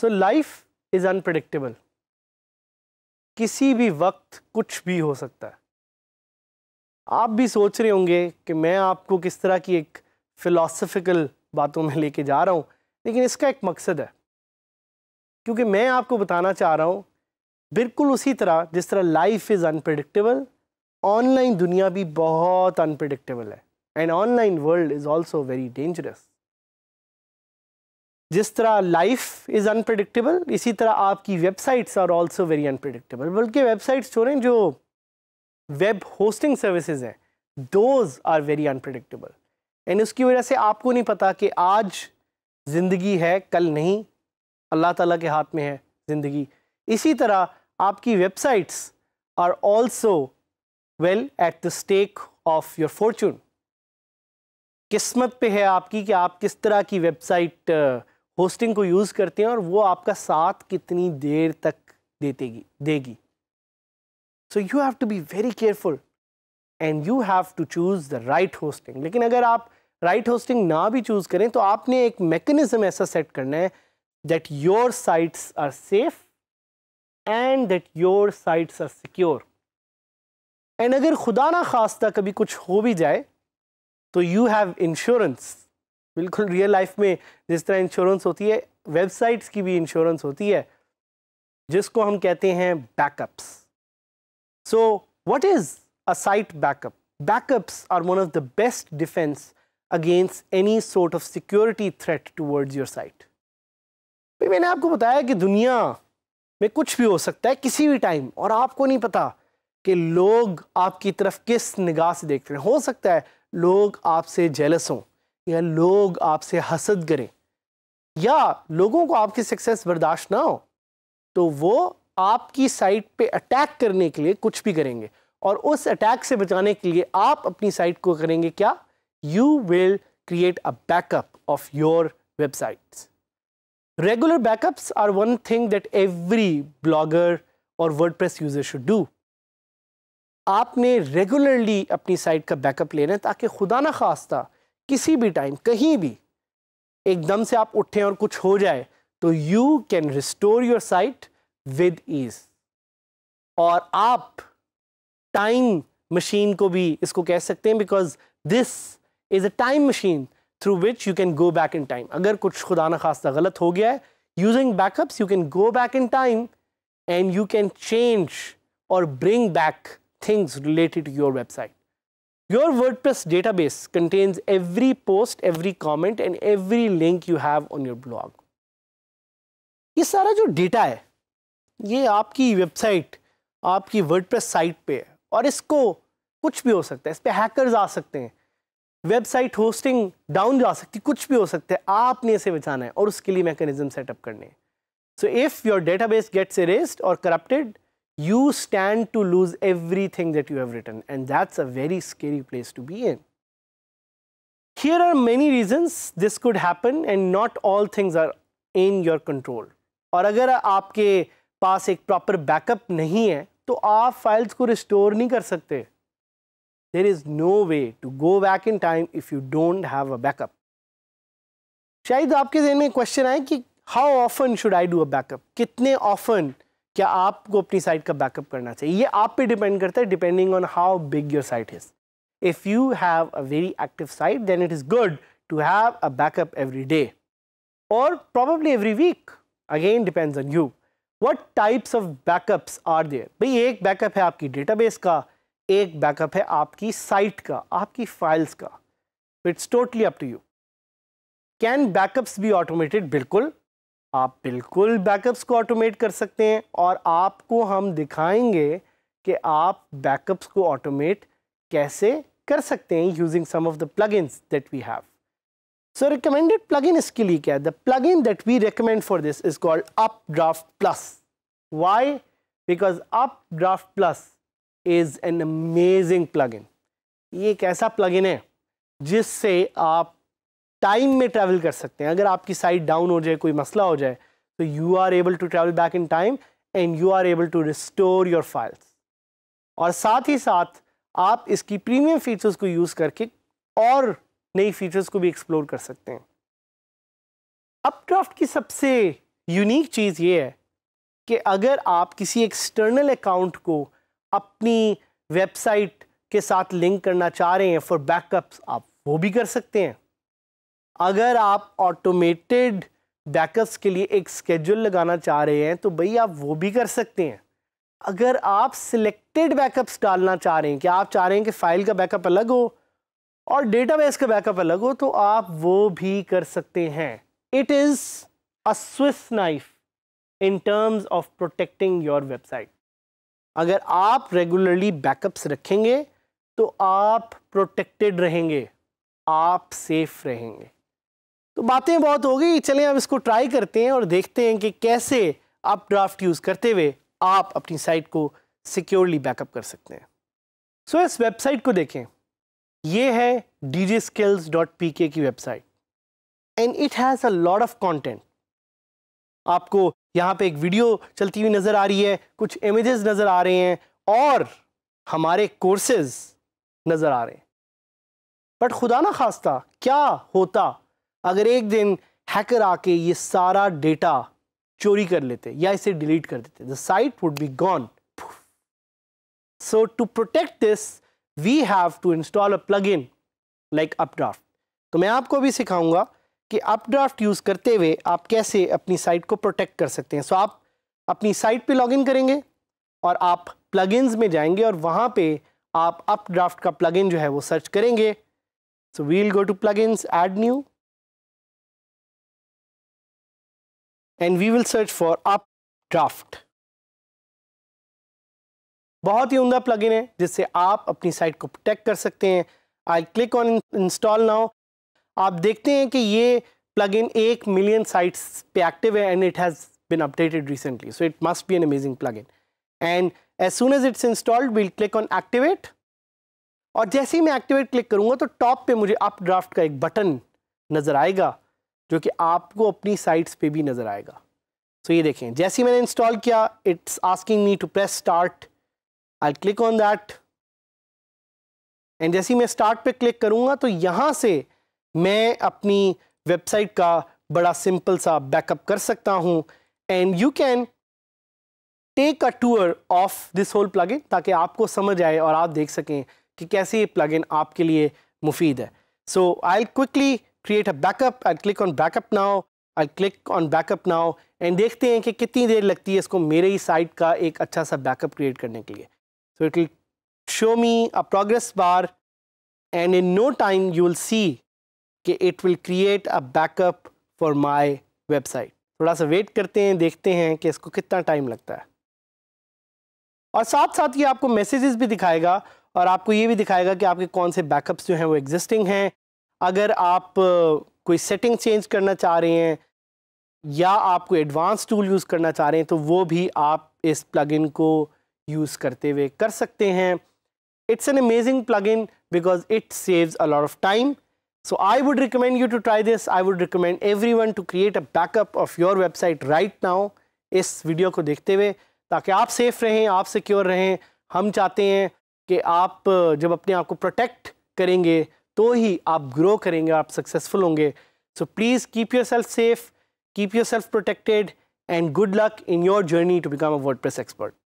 So life is unpredictable किसी भी वक्त कुछ भी हो सकता है आप भी सोच रहे होंगे कि मैं आपको किस तरह की एक फिलोसफिकल बातों में लेके जा रहा हूँ लेकिन इसका एक मकसद है क्योंकि मैं आपको बताना चाह रहा हूँ बिल्कुल उसी तरह जिस तरह लाइफ इज़ अनप्रडिक्टेबल ऑनलाइन दुनिया भी बहुत अनप्रडिक्टेबल है and online world is also very dangerous जिस तरह लाइफ इज़ अनप्रडिक्टेबल इसी तरह आपकी websites are also very unpredictable बल्कि वेबसाइट्स छोड़ें जो वेब होस्टिंग सर्विसेज हैं those are very unpredictable and उसकी वजह से आपको नहीं पता कि आज ज़िंदगी है कल नहीं अल्लाह ताला के हाथ में है ज़िंदगी इसी तरह आपकी websites are also well at the stake of your fortune किस्मत पे है आपकी कि आप किस तरह की वेबसाइट होस्टिंग uh, को यूज़ करते हैं और वो आपका साथ कितनी देर तक देतेगी देगी so you have to be very careful and you have to choose the right hosting लेकिन अगर आप राइट right होस्टिंग ना भी चूज़ करें तो आपने एक मैकेनिज़्म ऐसा सेट करना है that your sites are safe and that your sites are secure and अगर खुदा ना खास्ता कभी कुछ हो भी जाए तो यू हैव इंश्योरेंस बिल्कुल रियल लाइफ में जिस तरह इंश्योरेंस होती है वेबसाइट्स की भी इंश्योरेंस होती है जिसको हम कहते हैं backups So what is a site backup? Backups are one of the best defense against any sort of security threat towards your site. भाई मैंने आपको बताया कि दुनिया में कुछ भी हो सकता है किसी भी टाइम और आपको नहीं पता कि लोग आपकी तरफ किस निगाह से देख रहे हैं हो सकता है लोग आपसे जेलस हों या लोग आपसे हसद करें या लोगों को आपकी सक्सेस बर्दाश्त ना हो तो वो आपकी साइट पे अटैक करने के लिए कुछ भी करेंगे और उस अटैक से बचाने के लिए आप अपनी साइट को करेंगे क्या you will a backup of your website regular backup are one thing that every blogger और WordPress user should do आपने रेगुलरली अपनी साइट का बैकअप लेना है ताकि खुदा ना खास्ता किसी भी टाइम कहीं भी एकदम से आप उठें और कुछ हो जाए तो you can restore your site with ease और आप टाइम मशीन को भी इसको कह सकते हैं because this is a time machine through which you can go back in time अगर कुछ खुदा न खास्ता गलत हो गया है using backups you can go back in time and you can change और bring back things related to your website Your WordPress database contains every post, every comment and every link you have on your blog. ये सारा जो data है ये आपकी website आपकी WordPress site पे है और इसको कुछ भी हो सकता है इस पर हैकर आ सकते हैं वेबसाइट होस्टिंग डाउन जा सकती है कुछ भी हो सकता है आपने इसे बचाना है और उसके लिए मैकेनिज्म सेटअप करने so if your database gets erased और corrupted you stand to lose everything that you have written and that's a very scary place to be in here are many reasons this could happen and not all things are in your control और अगर आपके पास एक proper backup नहीं है तो आप files को restore नहीं कर सकते there is no way to go back in time if you don't have a backup शायद आपके जहन में क्वेश्चन आए कि how often should I do a backup कितने ऑफन क्या आपको अपनी साइट का बैकअप करना चाहिए ये आप पे डिपेंड करता है depending on how big your site is if you have a very active site then it is good to have a backup every day और probably every week again depends on you what types of backups are there भाई एक backup है आपकी database का एक backup है आपकी site का आपकी फाइल्स का it's totally up to you can backups भी ऑटोमेटेड बिल्कुल आप बिल्कुल बैकअप्स को ऑटोमेट कर सकते हैं और आपको हम दिखाएंगे कि आप बैकअप्स को ऑटोमेट कैसे कर सकते हैं using some of the plugins that we have so recommended plugin इसके लिए क्या है we recommend for this is called Updraft Plus why because Updraft Plus is an amazing plugin ये एक ऐसा plug in है जिससे आप टाइम में ट्रैवल कर सकते हैं अगर आपकी साइट डाउन हो जाए कोई मसला हो जाए तो you are able to travel back in time and you are able to restore your files और साथ ही साथ आप इसकी प्रीमियम फीचर्स को यूज़ करके और नई फीचर्स को भी एक्सप्लोर कर सकते हैं अपड्राफ्ट की सबसे यूनिक चीज़ ये है कि अगर आप किसी एक्सटर्नल अकाउंट को अपनी वेबसाइट के साथ लिंक करना चाह रहे हैं फॉर बैकअप्स आप वो भी कर सकते हैं अगर आप ऑटोमेटेड बैकअप्स के लिए एक स्केड्यूल लगाना चाह रहे हैं तो भई आप वो भी कर सकते हैं अगर आप सिलेक्टेड बैकअप्स डालना चाह रहे हैं कि आप चाह रहे हैं कि फ़ाइल का बैकअप अलग हो और डेटाबेस का बैकअप अलग हो तो आप वो भी कर सकते हैं it is a Swiss knife in terms of protecting your website अगर आप रेगुलरली बैकअप्स रखेंगे तो आप प्रोटेक्टेड रहेंगे आप सेफ रहेंगे तो बातें बहुत हो गई चलें अब इसको ट्राई करते हैं और देखते हैं कि कैसे आप ड्राफ्ट यूज़ करते हुए आप अपनी साइट को सिक्योरली बैकअप कर सकते हैं सो so, इस वेबसाइट को देखें ये है D skills dot P K की website and it has a lot of content आपको यहाँ पे एक वीडियो चलती हुई नज़र आ रही है कुछ इमेजेस नज़र आ रहे हैं और हमारे कोर्सेज नज़र आ रहे हैं बट खुदा ना खास्ता क्या होता अगर एक दिन हैकर आके ये सारा डेटा चोरी कर लेते या इसे डिलीट कर देते the site would be gone so to protect this we have to install a plugin like Updraft तो मैं आपको भी सिखाऊंगा कि अपड्राफ्ट यूज़ करते हुए आप कैसे अपनी साइट को प्रोटेक्ट कर सकते हैं सो so आप अपनी साइट पे लॉगिन करेंगे और आप प्लग में जाएंगे और वहाँ पे आप अपड्राफ्ट का प्लग जो है वो सर्च करेंगे so we'll go to plugins add new and we will search for Updraft बहुत ही उमदा प्लगइन है जिससे आप अपनी साइट को प्रोटेक्ट कर सकते हैं I click on install now आप देखते हैं कि ये प्लगइन एक मिलियन साइट्स पे एक्टिव है and it has been updated recently so it must be an amazing plugin and as soon as it's installed will click on activate और जैसे ही मैं एक्टिवेट क्लिक करूंगा तो टॉप पे मुझे अप ड्राफ्ट का एक बटन नज़र आएगा जो कि आपको अपनी साइट्स पे भी नज़र आएगा सो so ये देखें जैसे ही मैंने इंस्टॉल किया it's asking me to press start I click on that and जैसे ही मैं स्टार्ट पे क्लिक करूँगा तो यहाँ से मैं अपनी वेबसाइट का बड़ा सिंपल सा बैकअप कर सकता हूँ and you can take a tour of this whole plugin ताकि आपको समझ आए और आप देख सकें कि कैसे ये प्लगइन आपके लिए मुफीद है so I quickly create a backup I click on backup now I click on backup now and देखते हैं कि कितनी देर लगती है इसको मेरे ही साइट का एक अच्छा सा बैकअप क्रिएट करने के लिए So it will show me a progress bar and in no time you will see it will create a backup for my website. थोड़ा सा वेट करते हैं देखते हैं कि इसको कितना टाइम लगता है और साथ साथ ये आपको मैसेजेस भी दिखाएगा और आपको ये भी दिखाएगा कि आपके कौन से बैकअप्स जो हैं वो एग्जिस्टिंग हैं अगर आप कोई सेटिंग चेंज करना चाह रहे हैं या आप कोई एडवांस टूल यूज़ करना चाह रहे हैं तो वो भी आप इस प्लगइन को यूज़ करते हुए कर सकते हैं it's an amazing plugin because it saves a lot of time so I would recommend you to try this I would recommend everyone to create a backup of your website right now इस video को देखते हुए ताकि आप safe रहें आप secure रहें हम चाहते हैं कि आप जब अपने आप को प्रोटेक्ट करेंगे तो ही आप ग्रो करेंगे आप सक्सेसफुल होंगे so please keep yourself safe keep yourself protected and good luck in your journey to become a WordPress expert